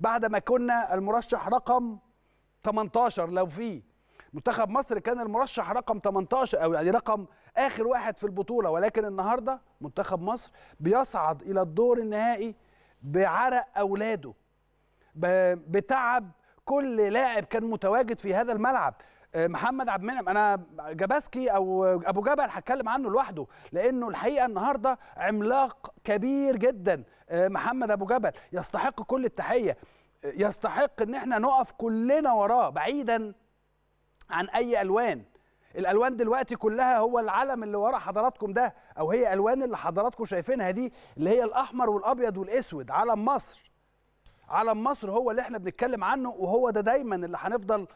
بعد ما كنا المرشح رقم 18 لو في منتخب مصر كان المرشح رقم 18 او يعني رقم اخر واحد في البطوله ولكن النهارده منتخب مصر بيصعد الى الدور النهائي بعرق اولاده بتعب كل لاعب كان متواجد في هذا الملعب آه، محمد عبد المنعم انا جباسكي او ابو جبل هتكلم عنه لوحده لانه الحقيقه النهارده عملاق كبير جدا آه، محمد ابو جبل يستحق كل التحيه آه، يستحق ان احنا نقف كلنا وراه بعيدا عن اي الوان الالوان دلوقتي كلها هو العلم اللي ورا حضراتكم ده او هي الوان اللي حضراتكم شايفينها دي اللي هي الاحمر والابيض والاسود علم مصر علم مصر هو اللي احنا بنتكلم عنه وهو ده دايما اللي هنفضل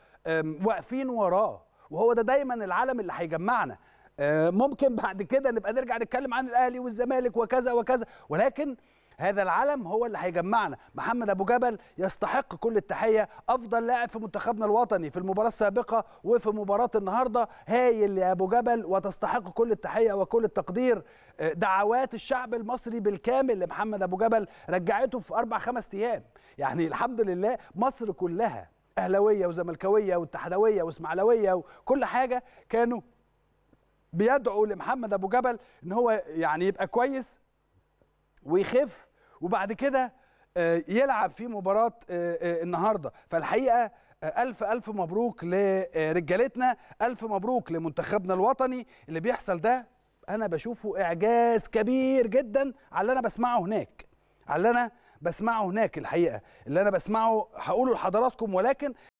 واقفين وراه وهو ده دايما العالم اللي هيجمعنا آه، ممكن بعد كده نبقى نرجع نتكلم عن الاهلي والزمالك وكذا وكذا ولكن هذا العلم هو اللي هيجمعنا محمد ابو جبل يستحق كل التحيه افضل لاعب في منتخبنا الوطني في المباراه السابقه وفي مباراه النهارده هايل يا ابو جبل وتستحق كل التحيه وكل التقدير آه، دعوات الشعب المصري بالكامل لمحمد ابو جبل رجعته في اربع خمس ايام يعني الحمد لله مصر كلها اهلاويه وزملكاويه واتحدويه واسماعيلاويه وكل حاجه كانوا بيدعوا لمحمد ابو جبل ان هو يعني يبقى كويس ويخف وبعد كده آه، يلعب في مباراه آه، آه، النهارده فالحقيقه ألف ألف مبروك لرجالتنا ألف مبروك لمنتخبنا الوطني اللي بيحصل ده أنا بشوفه إعجاز كبير جدا على اللي أنا بسمعه هناك على اللي أنا بسمعه هناك الحقيقة اللي أنا بسمعه هقوله لحضراتكم ولكن